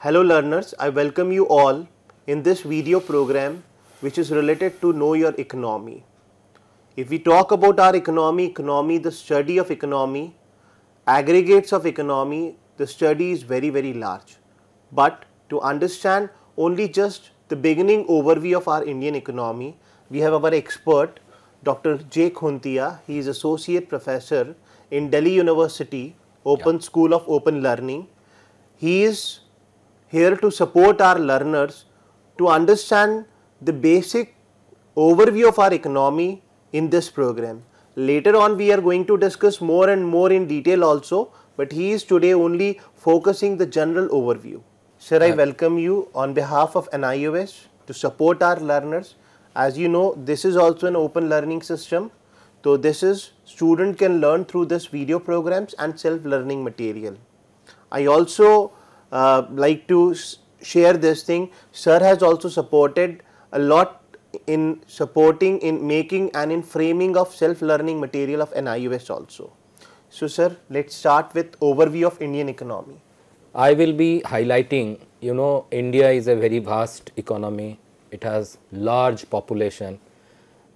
Hello learners, I welcome you all in this video program which is related to know your economy. If we talk about our economy, economy, the study of economy, aggregates of economy, the study is very very large. But to understand only just the beginning overview of our Indian economy, we have our expert Dr. Jay Khuntia, he is associate professor in Delhi University Open yeah. School of Open Learning. He is here to support our learners to understand the basic overview of our economy in this program. Later on we are going to discuss more and more in detail also but he is today only focusing the general overview. Sir, I welcome you on behalf of NIOS to support our learners. As you know, this is also an open learning system. So this is student can learn through this video programs and self-learning material. I also uh, like to share this thing. Sir has also supported a lot in supporting, in making and in framing of self-learning material of NIUS also. So sir, let's start with overview of Indian economy. I will be highlighting, you know, India is a very vast economy. It has large population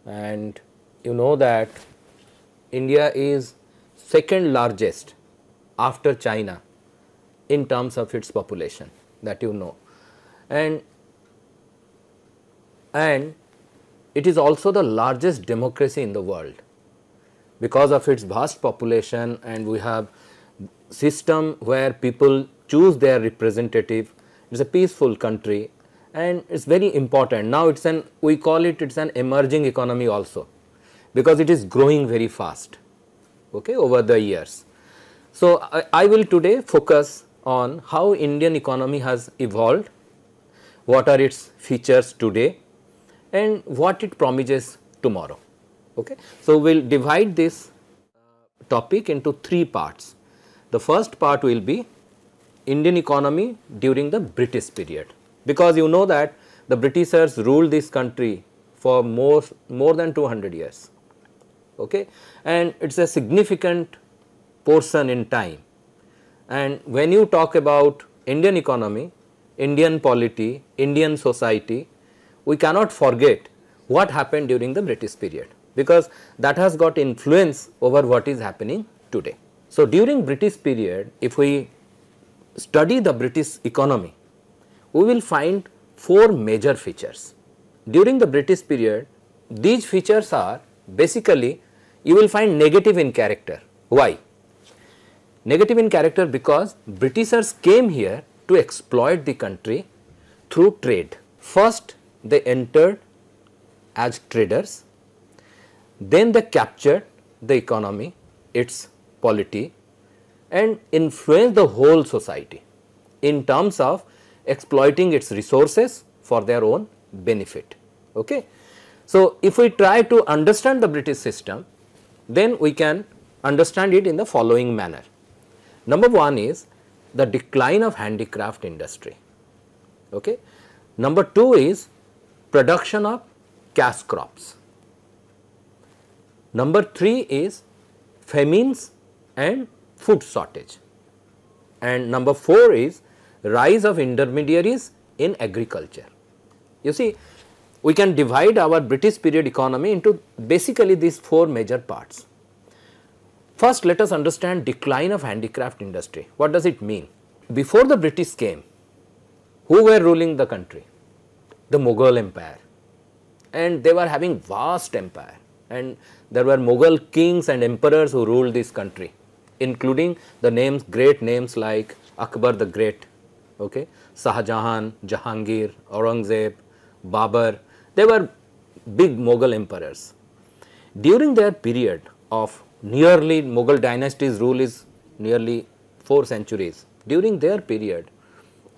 and you know that India is second largest after China in terms of its population that you know and and it is also the largest democracy in the world because of its vast population and we have system where people choose their representative it is a peaceful country and it is very important now it is an we call it it is an emerging economy also because it is growing very fast okay over the years so I, I will today focus on how Indian economy has evolved, what are its features today and what it promises tomorrow. Okay. So, we will divide this uh, topic into three parts. The first part will be Indian economy during the British period, because you know that the Britishers ruled this country for more, more than 200 years okay? and it is a significant portion in time and when you talk about Indian economy, Indian polity, Indian society, we cannot forget what happened during the British period because that has got influence over what is happening today. So, during British period, if we study the British economy, we will find four major features. During the British period, these features are basically you will find negative in character. Why? Negative in character because Britishers came here to exploit the country through trade. First they entered as traders, then they captured the economy, its polity and influenced the whole society in terms of exploiting its resources for their own benefit. Okay? So, if we try to understand the British system, then we can understand it in the following manner. Number one is the decline of handicraft industry. Okay. Number two is production of cash crops. Number three is famines and food shortage. And number four is rise of intermediaries in agriculture. You see, we can divide our British period economy into basically these four major parts. First, let us understand decline of handicraft industry. What does it mean? Before the British came, who were ruling the country? The Mughal Empire. And they were having vast empire. And there were Mughal kings and emperors who ruled this country, including the names, great names like Akbar the Great, okay, Shah Jahan, Jahangir, Aurangzeb, Babur. They were big Mughal emperors. During their period of nearly Mughal dynasty's rule is nearly 4 centuries. During their period,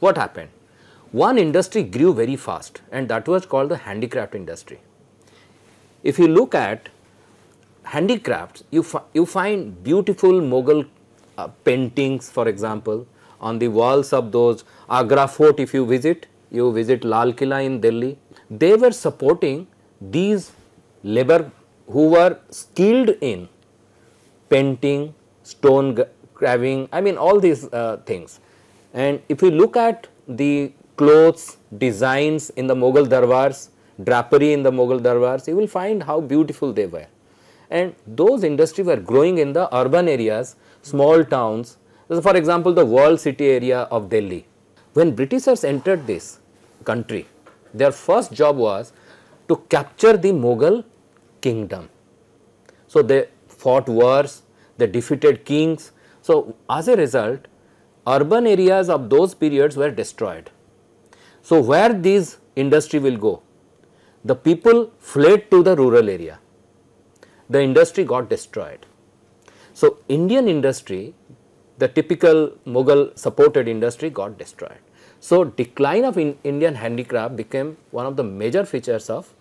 what happened? One industry grew very fast and that was called the handicraft industry. If you look at handicrafts, you, fi you find beautiful Mughal uh, paintings for example, on the walls of those Agra fort if you visit, you visit Lal Killa in Delhi, they were supporting these labor who were skilled in painting, stone carving, I mean all these uh, things. And if you look at the clothes, designs in the Mughal darwars, drapery in the Mughal darwars, you will find how beautiful they were. And those industries were growing in the urban areas, small towns. So for example, the walled city area of Delhi. When Britishers entered this country, their first job was to capture the Mughal kingdom. So, they fought wars, they defeated kings. So, as a result urban areas of those periods were destroyed. So, where these industry will go? The people fled to the rural area, the industry got destroyed. So, Indian industry the typical Mughal supported industry got destroyed. So, decline of in Indian handicraft became one of the major features of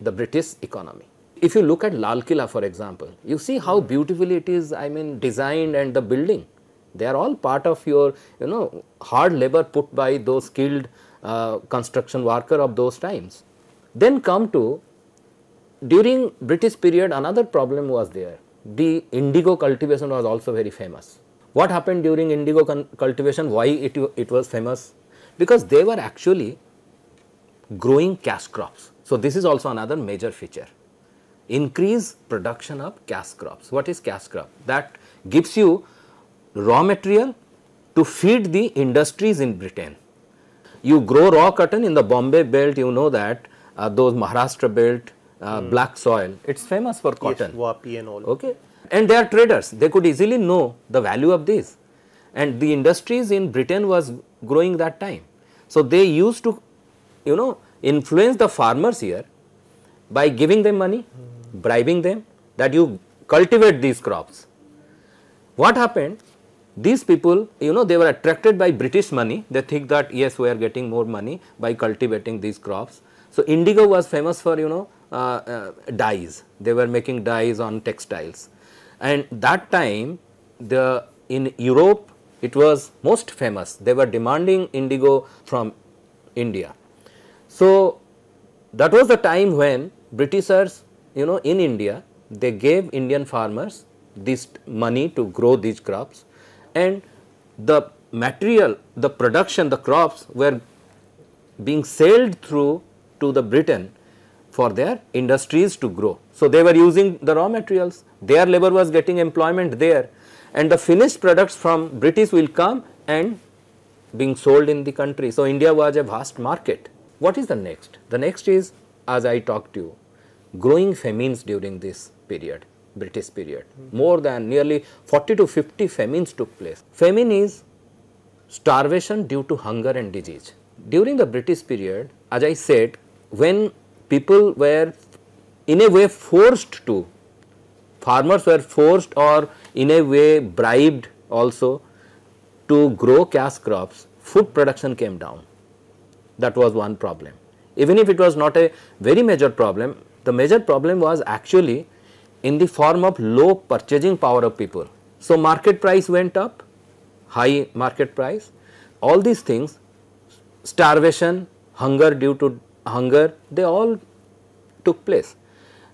the British economy if you look at Lal Killa, for example, you see how beautifully it is, I mean, designed and the building. They are all part of your, you know, hard labor put by those skilled uh, construction worker of those times. Then come to, during British period, another problem was there. The indigo cultivation was also very famous. What happened during indigo cultivation? Why it, it was famous? Because they were actually growing cash crops. So, this is also another major feature increase production of cash crops. What is cash crop? That gives you raw material to feed the industries in Britain. You grow raw cotton in the Bombay belt, you know that uh, those Maharashtra belt, uh, mm. black soil, it is famous for cotton. Yes, Wapi and all. Okay. And they are traders, they could easily know the value of this. And the industries in Britain was growing that time. So, they used to, you know, influence the farmers here by giving them money, hmm bribing them that you cultivate these crops. What happened? These people, you know, they were attracted by British money. They think that yes, we are getting more money by cultivating these crops. So, indigo was famous for, you know, uh, uh, dyes. They were making dyes on textiles. And that time, the in Europe, it was most famous. They were demanding indigo from India. So, that was the time when Britishers you know in India they gave Indian farmers this money to grow these crops and the material, the production, the crops were being sailed through to the Britain for their industries to grow. So, they were using the raw materials, their labor was getting employment there and the finished products from British will come and being sold in the country. So, India was a vast market. What is the next? The next is as I talked to you growing famines during this period, British period. More than nearly 40 to 50 famines took place. Famine is starvation due to hunger and disease. During the British period, as I said, when people were in a way forced to, farmers were forced or in a way bribed also to grow cash crops, food production came down. That was one problem. Even if it was not a very major problem, the major problem was actually in the form of low purchasing power of people. So, market price went up, high market price, all these things starvation, hunger due to hunger they all took place.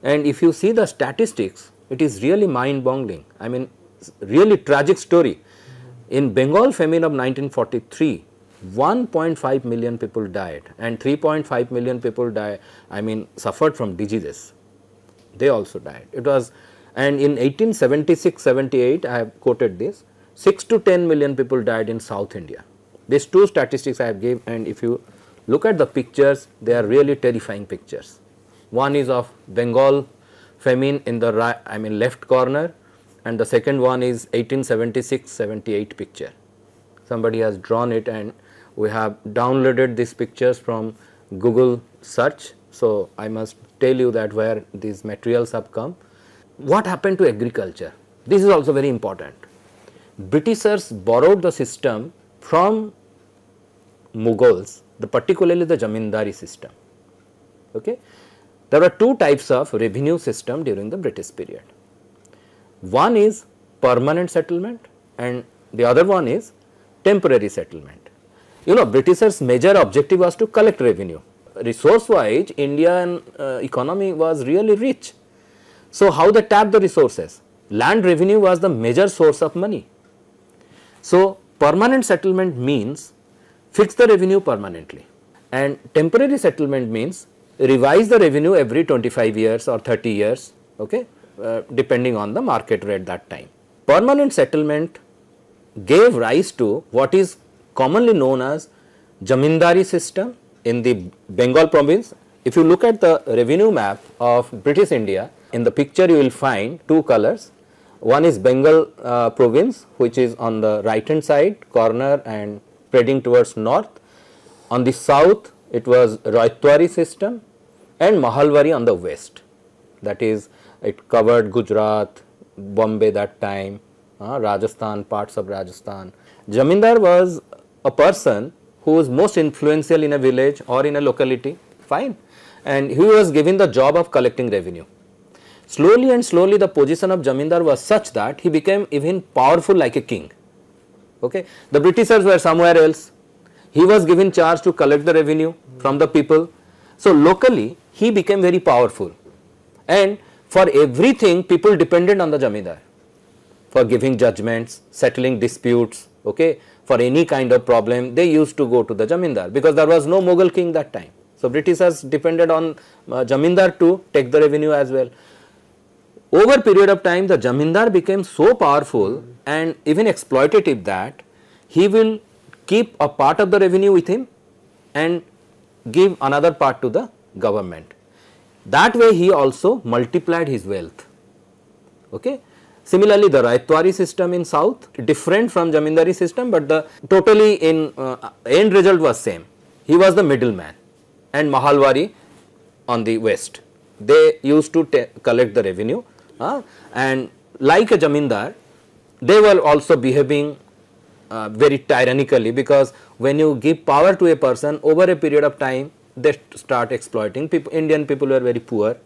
And if you see the statistics it is really mind boggling I mean really tragic story. In Bengal famine of 1943 1.5 million people died and 3.5 million people died, I mean suffered from diseases. They also died. It was and in 1876-78 I have quoted this 6 to 10 million people died in South India. These two statistics I have gave and if you look at the pictures they are really terrifying pictures. One is of Bengal famine in the right I mean left corner and the second one is 1876-78 picture. Somebody has drawn it and we have downloaded these pictures from Google search. So, I must tell you that where these materials have come. What happened to agriculture? This is also very important. Britishers borrowed the system from Mughals, the particularly the Jamindari system. Okay. There were two types of revenue system during the British period. One is permanent settlement and the other one is temporary settlement. You know, Britishers major objective was to collect revenue. Resource wise, Indian uh, economy was really rich. So, how they tapped the resources? Land revenue was the major source of money. So, permanent settlement means fix the revenue permanently and temporary settlement means revise the revenue every 25 years or 30 years okay, uh, depending on the market rate that time. Permanent settlement gave rise to what is commonly known as Jamindari system in the Bengal province. If you look at the revenue map of British India, in the picture you will find two colors. One is Bengal uh, province which is on the right hand side corner and spreading towards north. On the south it was Roytwari system and Mahalwari on the west. That is it covered Gujarat, Bombay that time, uh, Rajasthan, parts of Rajasthan. Jamindar was a person who is most influential in a village or in a locality, fine, and he was given the job of collecting revenue. Slowly and slowly the position of Jamindar was such that he became even powerful like a king. Okay? The Britishers were somewhere else, he was given charge to collect the revenue from the people. So, locally he became very powerful and for everything people depended on the Jamindar for giving judgments, settling disputes, okay, for any kind of problem they used to go to the Jamindar because there was no Mughal king that time. So, Britishers depended on uh, Jamindar to take the revenue as well. Over period of time the Jamindar became so powerful and even exploitative that he will keep a part of the revenue with him and give another part to the government. That way he also multiplied his wealth. Okay? Similarly, the Raitwari system in south different from Jamindari system, but the totally in uh, end result was same. He was the middleman and Mahalwari on the west. They used to collect the revenue uh, and like a Jamindar, they were also behaving uh, very tyrannically because when you give power to a person over a period of time, they start exploiting people. Indian people were very poor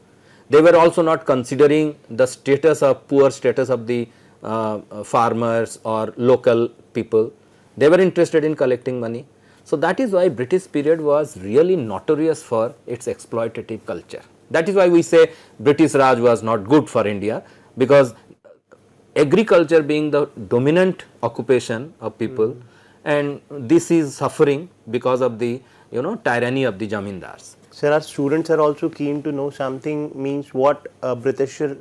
they were also not considering the status of poor status of the uh, uh, farmers or local people. They were interested in collecting money. So, that is why British period was really notorious for its exploitative culture. That is why we say British Raj was not good for India because agriculture being the dominant occupation of people mm and this is suffering because of the you know tyranny of the jamindars. Sir, our students are also keen to know something means what Britishers uh, Britisher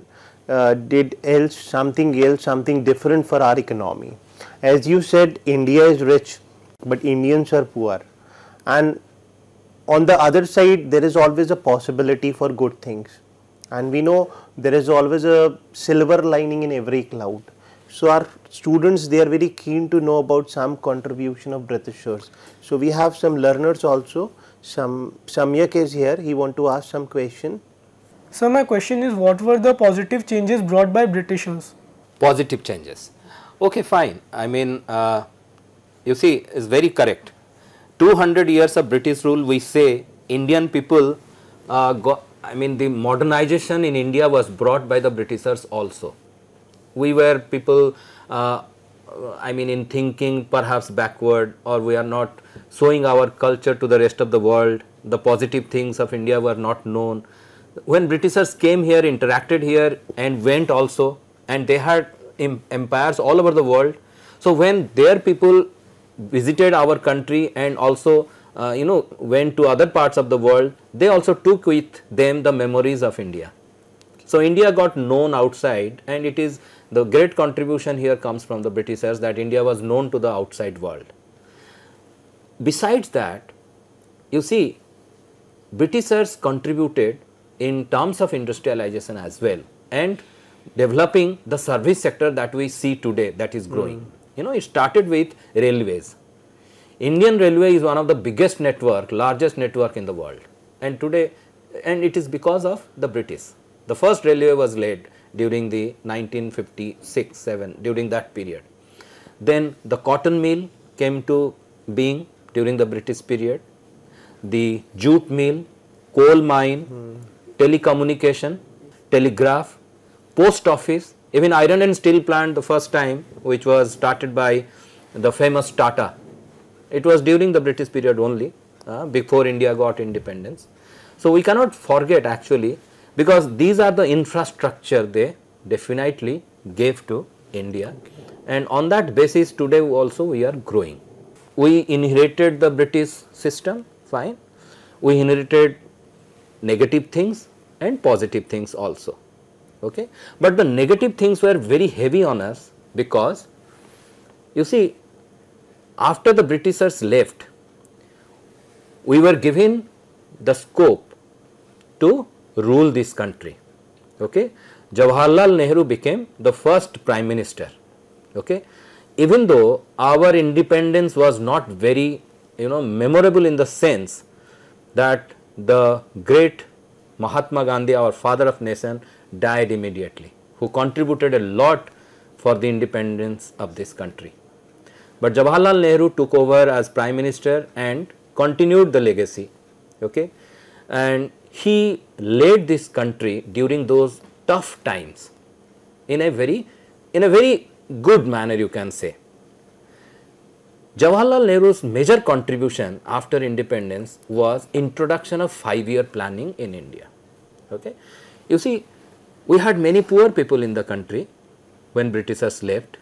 uh, did else, something else, something different for our economy. As you said, India is rich, but Indians are poor. And on the other side, there is always a possibility for good things. And we know there is always a silver lining in every cloud. So our students, they are very keen to know about some contribution of Britishers. So we have some learners also some Samyak is here, he want to ask some question. Sir, my question is what were the positive changes brought by Britishers? Positive changes. Okay, fine. I mean, uh, you see, it's very correct. 200 years of British rule, we say Indian people, uh, got, I mean, the modernization in India was brought by the Britishers also. We were people uh, I mean in thinking perhaps backward or we are not showing our culture to the rest of the world, the positive things of India were not known. When Britishers came here, interacted here and went also and they had empires all over the world. So, when their people visited our country and also uh, you know went to other parts of the world, they also took with them the memories of India. So, India got known outside and it is the great contribution here comes from the Britishers that India was known to the outside world. Besides that, you see, Britishers contributed in terms of industrialization as well and developing the service sector that we see today that is growing. Mm. You know, it started with railways. Indian railway is one of the biggest network, largest network in the world and today and it is because of the British. The first railway was laid during the 1956-7 during that period. Then the cotton mill came to being during the British period, the jute mill, coal mine, mm. telecommunication, telegraph, post office, even iron and steel plant the first time which was started by the famous Tata. It was during the British period only uh, before India got independence. So, we cannot forget actually because these are the infrastructure they definitely gave to India and on that basis today also we are growing. We inherited the British system fine, we inherited negative things and positive things also. Okay? But the negative things were very heavy on us because you see after the Britishers left we were given the scope to rule this country. Okay. Jawaharlal Nehru became the first prime minister. Okay. Even though our independence was not very you know memorable in the sense that the great Mahatma Gandhi our father of nation died immediately who contributed a lot for the independence of this country. But Jawaharlal Nehru took over as prime minister and continued the legacy. Okay. And he led this country during those tough times in a very in a very good manner you can say. Jawaharlal Nehru's major contribution after independence was introduction of 5 year planning in India. Okay. You see we had many poor people in the country when Britishers left.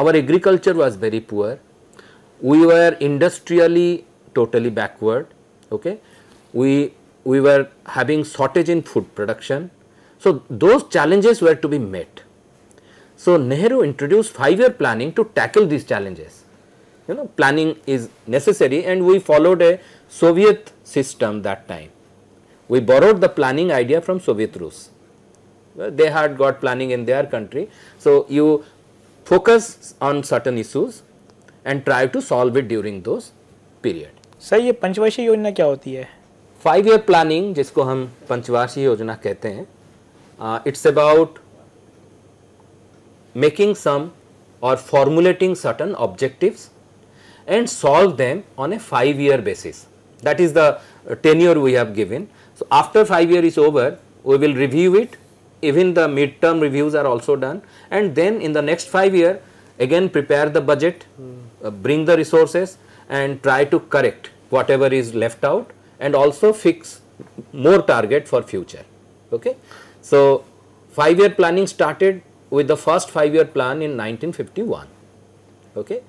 Our agriculture was very poor. We were industrially totally backward. Okay. We we were having shortage in food production. So, those challenges were to be met. So, Nehru introduced 5 year planning to tackle these challenges. You know planning is necessary and we followed a Soviet system that time. We borrowed the planning idea from Soviet Rus. Well, they had got planning in their country. So, you focus on certain issues and try to solve it during those period. Sir, ये पंचवर्षीय योजना क्या होती है five year planning जिसको हम पंचवार्षीय योजना कहते हैं it's about making some or formulating certain objective and solve them on a five year basis that is the ten year we have given so after five year is over we will review it even the mid term reviews are also done and then in the next five year again prepare the budget bring the resources and try to correct whatever is left out and also fix more target for future. Okay. So, 5 year planning started with the first 5 year plan in 1951. Okay.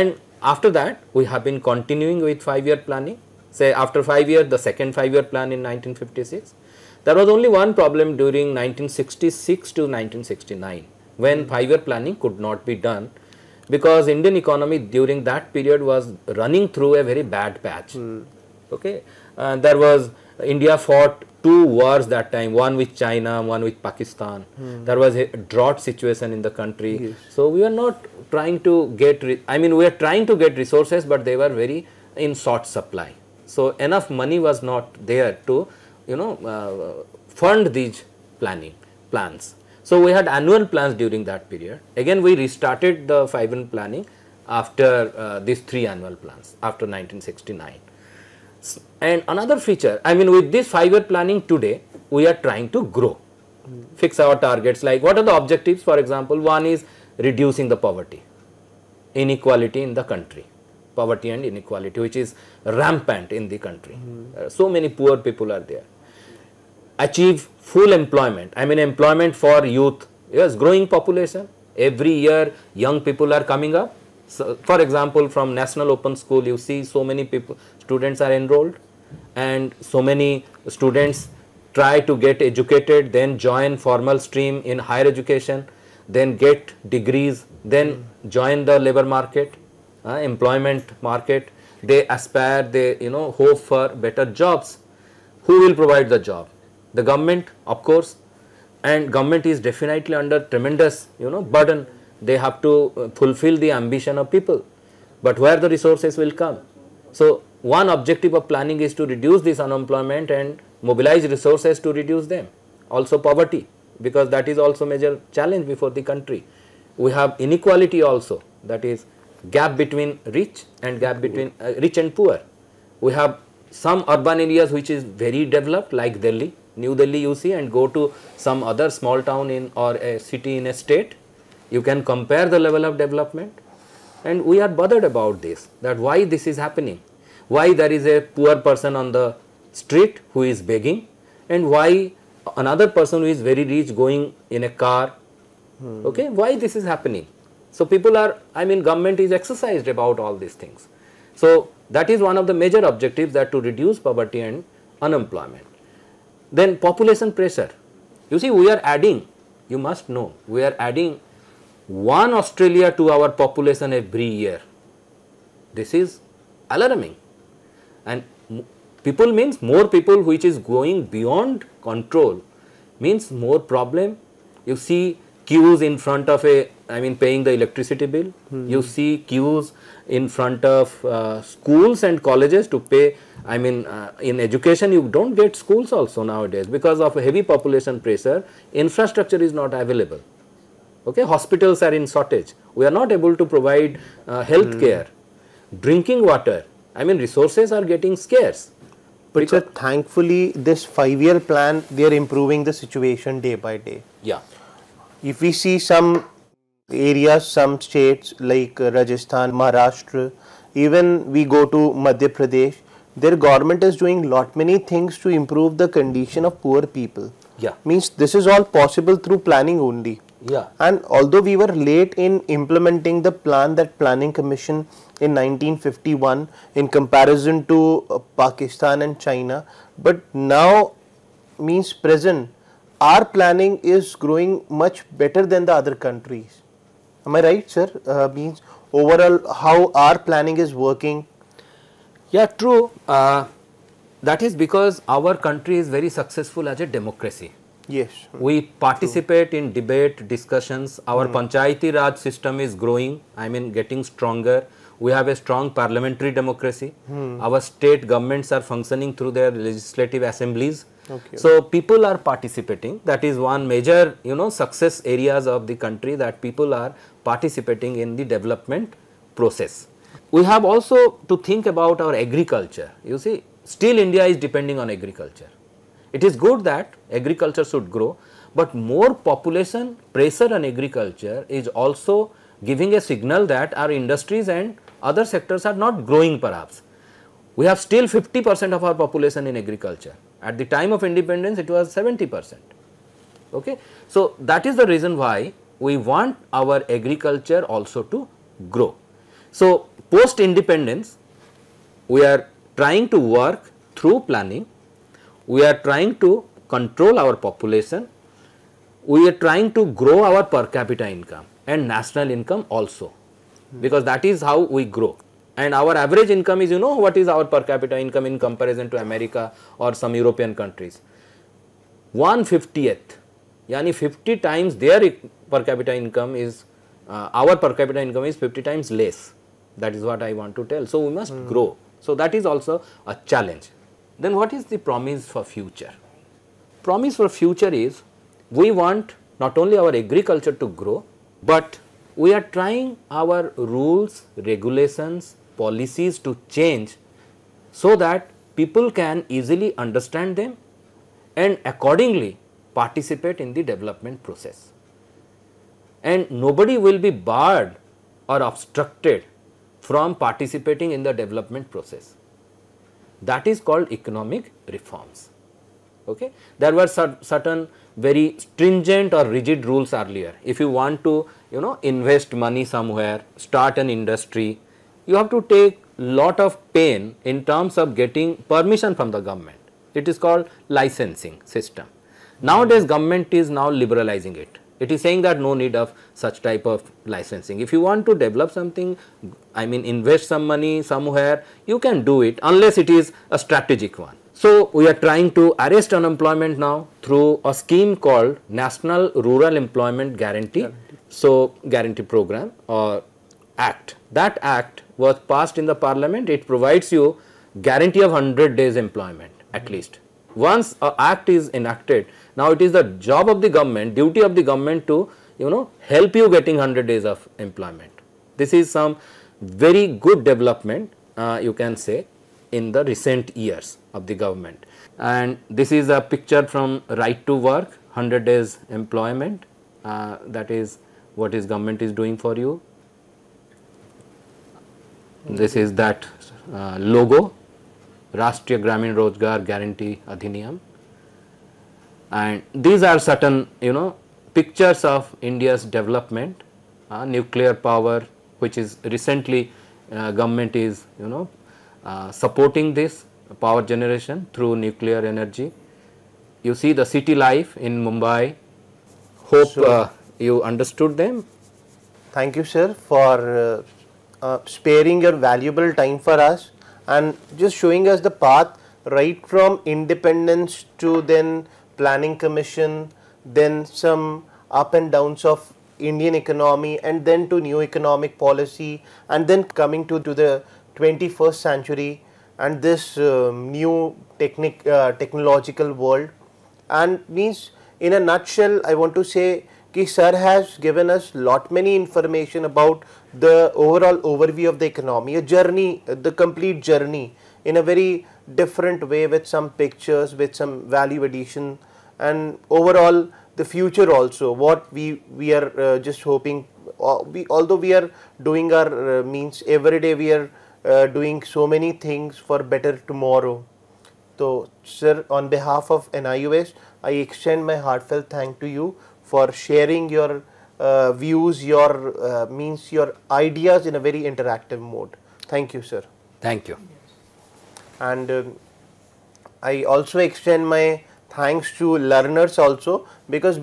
And after that we have been continuing with 5 year planning say after 5 year the second 5 year plan in 1956. There was only one problem during 1966 to 1969 when 5 year planning could not be done because Indian economy during that period was running through a very bad patch. Mm. Okay and there was India fought two wars that time one with China one with Pakistan hmm. there was a drought situation in the country yes. so we were not trying to get I mean we were trying to get resources but they were very in short supply so enough money was not there to you know uh, fund these planning plans so we had annual plans during that period again we restarted the five year planning after uh, these three annual plans after 1969 and another feature, I mean with this 5 year planning today, we are trying to grow, mm. fix our targets like what are the objectives for example, one is reducing the poverty, inequality in the country, poverty and inequality which is rampant in the country. Mm. so many poor people are there. Achieve full employment, I mean employment for youth, yes growing population, every year young people are coming up so for example from national open school you see so many people students are enrolled and so many students try to get educated then join formal stream in higher education then get degrees then mm. join the labor market uh, employment market they aspire they you know hope for better jobs who will provide the job the government of course and government is definitely under tremendous you know burden they have to uh, fulfill the ambition of people. But where the resources will come? So, one objective of planning is to reduce this unemployment and mobilize resources to reduce them. Also poverty, because that is also major challenge before the country. We have inequality also, that is gap between rich and gap between uh, rich and poor. We have some urban areas which is very developed like Delhi, New Delhi you see and go to some other small town in or a city in a state you can compare the level of development and we are bothered about this that why this is happening, why there is a poor person on the street who is begging and why another person who is very rich going in a car, hmm. okay, why this is happening. So, people are I mean government is exercised about all these things. So, that is one of the major objectives that to reduce poverty and unemployment. Then population pressure, you see we are adding, you must know, we are adding 1 Australia to our population every year. This is alarming and people means more people which is going beyond control means more problem. You see queues in front of a I mean paying the electricity bill, hmm. you see queues in front of uh, schools and colleges to pay I mean uh, in education you do not get schools also nowadays because of heavy population pressure infrastructure is not available okay hospitals are in shortage we are not able to provide uh, health mm. care drinking water i mean resources are getting scarce but sir, thankfully this five year plan they are improving the situation day by day yeah if we see some areas some states like uh, rajasthan maharashtra even we go to madhya pradesh their government is doing lot many things to improve the condition of poor people yeah means this is all possible through planning only yeah. And although we were late in implementing the plan that Planning Commission in 1951 in comparison to uh, Pakistan and China, but now means present, our planning is growing much better than the other countries. Am I right, sir? Uh, means overall how our planning is working. Yeah, true. Uh, that is because our country is very successful as a democracy. Yes. We participate True. in debate, discussions. Our mm. Panchayati Raj system is growing, I mean getting stronger. We have a strong parliamentary democracy. Mm. Our state governments are functioning through their legislative assemblies. Okay. So, people are participating. That is one major, you know, success areas of the country that people are participating in the development process. We have also to think about our agriculture. You see, still India is depending on agriculture. It is good that agriculture should grow, but more population pressure on agriculture is also giving a signal that our industries and other sectors are not growing perhaps. We have still 50 percent of our population in agriculture. At the time of independence, it was 70 percent. Okay? So, that is the reason why we want our agriculture also to grow. So, post independence, we are trying to work through planning we are trying to control our population, we are trying to grow our per capita income and national income also because that is how we grow and our average income is you know what is our per capita income in comparison to America or some European countries. 150th yani 50 times their per capita income is uh, our per capita income is 50 times less that is what I want to tell. So, we must mm. grow. So, that is also a challenge. Then what is the promise for future? Promise for future is we want not only our agriculture to grow, but we are trying our rules, regulations, policies to change so that people can easily understand them and accordingly participate in the development process. And nobody will be barred or obstructed from participating in the development process that is called economic reforms. Okay. There were certain very stringent or rigid rules earlier. If you want to you know invest money somewhere, start an industry, you have to take lot of pain in terms of getting permission from the government. It is called licensing system. Nowadays government is now liberalizing it. It is saying that no need of such type of licensing. If you want to develop something, I mean invest some money somewhere, you can do it unless it is a strategic one. So, we are trying to arrest unemployment now through a scheme called National Rural Employment Guarantee, Guarantee. so Guarantee Program or Act. That act was passed in the parliament, it provides you guarantee of 100 days employment at hmm. least. Once a act is enacted, now it is the job of the government, duty of the government to you know help you getting 100 days of employment. This is some very good development uh, you can say in the recent years of the government. And this is a picture from right to work 100 days employment uh, that is what is government is doing for you. This is that uh, logo Rashtriya Gramin Rozgar Guarantee Adhiniyam and these are certain you know pictures of India's development, uh, nuclear power which is recently uh, government is you know uh, supporting this power generation through nuclear energy. You see the city life in Mumbai, hope sure. Uh, you understood them. Thank you sir for uh, uh, sparing your valuable time for us and just showing us the path right from independence to then planning commission, then some up and downs of Indian economy and then to new economic policy and then coming to, to the 21st century and this uh, new technic, uh, technological world and means in a nutshell I want to say कि Sir has given us lot many information about the overall overview of the economy, a journey, uh, the complete journey in a very different way with some pictures with some value addition and overall the future also what we we are uh, just hoping uh, we although we are doing our uh, means every day we are uh, doing so many things for better tomorrow so sir on behalf of nius i extend my heartfelt thank to you for sharing your uh, views your uh, means your ideas in a very interactive mode thank you sir thank you and um, i also extend my thanks to learners also because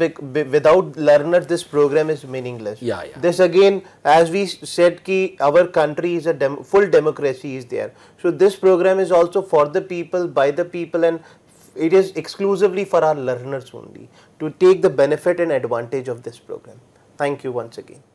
without learners this program is meaningless yeah, yeah. this again as we said ki our country is a dem full democracy is there so this program is also for the people by the people and it is exclusively for our learners only to take the benefit and advantage of this program thank you once again